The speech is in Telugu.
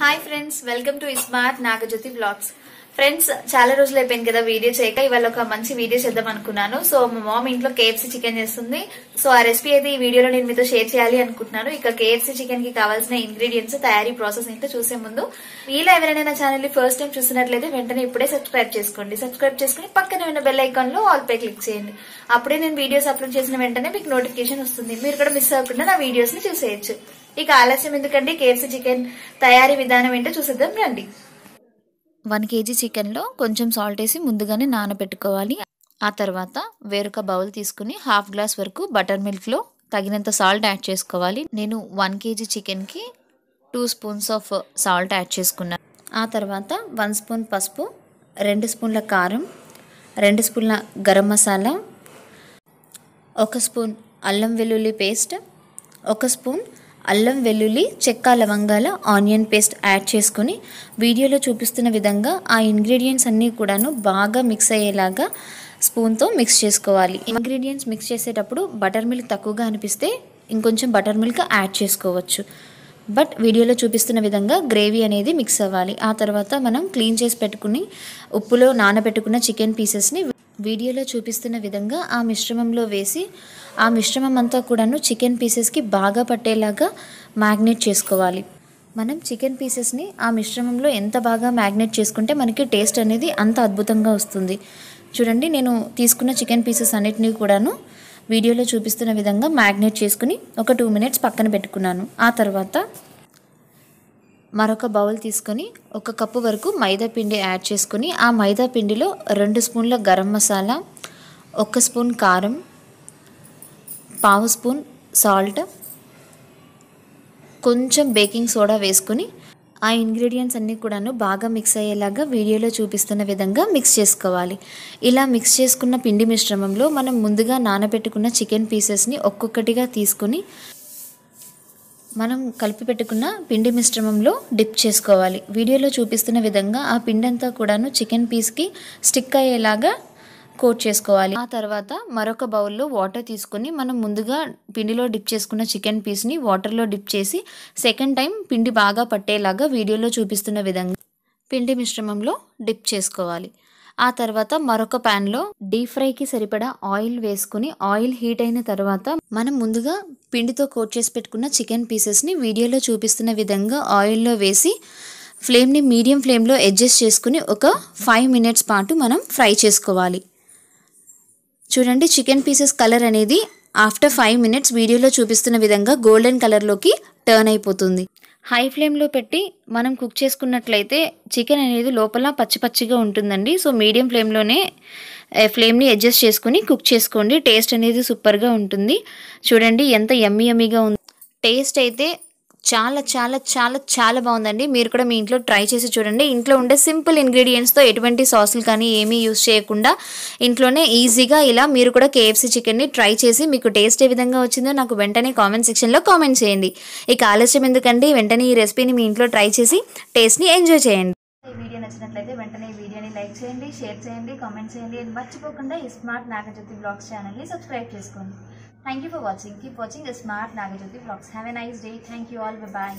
hi friends welcome to smart Nagajyothi blogs friends చాలా రోజులు అయిపోయింది కదా వీడియో చేయక ఇవాళ ఒక మంచి వీడియో చేద్దాం అనుకున్నాను సో మా మామ్ ఇంట్లో కేఎఫ్సీ చికెన్ చేస్తుంది సో ఆ రెసిపీ అయితే ఈ వీడియోలో నేను మీతో షేర్ చేయాలి అనుకుంటున్నాను ఇక కేఎఫ్సీ చికెన్ కి కావాల్సిన ఇంగ్రీడియంట్స్ తయారీ ప్రాసెస్ ఇంట్లో చూసే ముందు వీళ్ళ ఎవరైనా ఛానల్ ని ఫస్ట్ టైం చూసినట్లయితే వెంటనే ఇప్పుడే సబ్స్క్రైబ్ చేసుకోండి సబ్స్క్రైబ్ చేసుకుని పక్కనే ఉన్న బెల్ ఐకాన్ లో ఆల్ పే క్లిక్ చేయండి అప్పుడే నేను వీడియోస్ అప్లోడ్ చేసిన వెంటనే మీకు నోటిఫికేషన్ వస్తుంది మీరు కూడా మిస్ అవ్వకుండా నా వీడియోస్ ని చూసేయచ్చు ఇక ఆలస్యం ఎందుకంటే కేఎఫ్సీ చికెన్ తయారీ విధానం ఏంటో చూసిద్దాం రండి వన్ కేజీ చికెన్లో కొంచెం సాల్ట్ వేసి ముందుగానే నానబెట్టుకోవాలి ఆ తర్వాత వేరొక బౌల్ తీసుకుని హాఫ్ గ్లాస్ వరకు బటర్ మిల్క్లో తగినంత సాల్ట్ యాడ్ చేసుకోవాలి నేను వన్ కేజీ చికెన్కి two spoons of salt add చేసుకున్నాను ఆ తర్వాత వన్ స్పూన్ పసుపు రెండు స్పూన్ల కారం రెండు స్పూన్ల గరం మసాలా ఒక స్పూన్ అల్లం వెల్లుల్లి పేస్ట్ ఒక స్పూన్ అల్లం వెల్లుల్లి చెక్క లవంగాల ఆనియన్ పేస్ట్ యాడ్ చేసుకుని వీడియోలో చూపిస్తున్న విధంగా ఆ ఇంగ్రీడియంట్స్ అన్నీ కూడాను బాగా మిక్స్ అయ్యేలాగా స్పూన్తో మిక్స్ చేసుకోవాలి ఇంగ్రీడియంట్స్ మిక్స్ చేసేటప్పుడు బటర్ మిల్క్ తక్కువగా అనిపిస్తే ఇంకొంచెం బటర్ మిల్క్ యాడ్ చేసుకోవచ్చు బట్ వీడియోలో చూపిస్తున్న విధంగా గ్రేవీ అనేది మిక్స్ అవ్వాలి ఆ తర్వాత మనం క్లీన్ చేసి పెట్టుకుని ఉప్పులో నానబెట్టుకున్న చికెన్ పీసెస్ని వీడియోలో చూపిస్తున్న విధంగా ఆ మిశ్రమంలో వేసి ఆ మిశ్రమం అంతా కూడాను చికెన్ పీసెస్కి బాగా పట్టేలాగా మ్యాగ్నేట్ చేసుకోవాలి మనం చికెన్ పీసెస్ని ఆ మిశ్రమంలో ఎంత బాగా మ్యాగ్నేట్ చేసుకుంటే మనకి టేస్ట్ అనేది అంత అద్భుతంగా వస్తుంది చూడండి నేను తీసుకున్న చికెన్ పీసెస్ అన్నిటినీ కూడాను వీడియోలో చూపిస్తున్న విధంగా మ్యాగ్నేట్ చేసుకుని ఒక టూ మినిట్స్ పక్కన పెట్టుకున్నాను ఆ తర్వాత మరొక బౌల్ తీసుకొని ఒక కప్పు వరకు మైదా పిండి యాడ్ చేసుకొని ఆ మైదా పిండిలో రెండు స్పూన్ల గరం మసాలా ఒక స్పూన్ కారం పావు స్పూన్ సాల్ట్ కొంచెం బేకింగ్ సోడా వేసుకొని ఆ ఇంగ్రీడియంట్స్ అన్నీ కూడాను బాగా మిక్స్ అయ్యేలాగా వీడియోలో చూపిస్తున్న విధంగా మిక్స్ చేసుకోవాలి ఇలా మిక్స్ చేసుకున్న పిండి మిశ్రమంలో మనం ముందుగా నానబెట్టుకున్న చికెన్ పీసెస్ని ఒక్కొక్కటిగా తీసుకుని మనం కలిపి పెట్టుకున్న పిండి మిశ్రమంలో డిప్ చేసుకోవాలి వీడియోలో చూపిస్తున్న విధంగా ఆ పిండి అంతా కూడాను చికెన్ పీస్కి స్టిక్ అయ్యేలాగా కోట్ చేసుకోవాలి ఆ తర్వాత మరొక బౌల్లో వాటర్ తీసుకొని మనం ముందుగా పిండిలో డిప్ చేసుకున్న చికెన్ పీస్ని వాటర్లో డిప్ చేసి సెకండ్ టైం పిండి బాగా పట్టేలాగా వీడియోలో చూపిస్తున్న విధంగా పిండి మిశ్రమంలో డిప్ చేసుకోవాలి ఆ తర్వాత మరొక లో డీప్ ఫ్రైకి సరిపడా ఆయిల్ వేసుకుని ఆయిల్ హీట్ అయిన తర్వాత మనం ముందుగా పిండితో కోట్ చేసి పెట్టుకున్న చికెన్ పీసెస్ని వీడియోలో చూపిస్తున్న విధంగా ఆయిల్లో వేసి ఫ్లేమ్ని మీడియం ఫ్లేమ్లో అడ్జస్ట్ చేసుకుని ఒక ఫైవ్ మినిట్స్ పాటు మనం ఫ్రై చేసుకోవాలి చూడండి చికెన్ పీసెస్ కలర్ అనేది ఆఫ్టర్ ఫైవ్ మినిట్స్ వీడియోలో చూపిస్తున్న విధంగా గోల్డెన్ కలర్లోకి టర్న్ అయిపోతుంది హై ఫ్లేమ్లో పెట్టి మనం కుక్ చేసుకున్నట్లయితే చికెన్ అనేది లోపల పచ్చి పచ్చిగా ఉంటుందండి సో మీడియం ఫ్లేమ్లోనే ఫ్లేమ్ని అడ్జస్ట్ చేసుకుని కుక్ చేసుకోండి టేస్ట్ అనేది సూపర్గా ఉంటుంది చూడండి ఎంత ఎమ్మి ఎమ్మిగా ఉంది టేస్ట్ అయితే చాలా చాలా చాలా చాలా బాగుందండి మీరు కూడా మీ ఇంట్లో ట్రై చేసి చూడండి ఇంట్లో ఉండే సింపుల్ ఇంగ్రీడియంట్స్తో ఎటువంటి సాసులు కానీ ఏమీ యూస్ చేయకుండా ఇంట్లోనే ఈజీగా ఇలా మీరు కూడా కేఎఫ్సీ చికెన్ని ట్రై చేసి మీకు టేస్ట్ ఏ విధంగా వచ్చిందో నాకు వెంటనే కామెంట్ సెక్షన్లో కామెంట్ చేయండి ఇక ఆలస్యం ఎందుకండి వెంటనే ఈ రెసిపీని మీ ఇంట్లో ట్రై చేసి టేస్ట్ని ఎంజాయ్ చేయండి ఈ వీడియో నచ్చినట్లయితే వెంటనే ఈ వీడియోని లైక్ చేయండి షేర్ చేయండి కామెంట్ చేయండి అండ్ మర్చిపోకుండా ఈ స్మార్ట్ నాగజ్యోతి బ్లాగ్స్ ఛానల్ని సబ్స్క్రైబ్ చేసుకోండి thank for watching keep watching smart Nagajyothi blogs have a nice day thank you all bye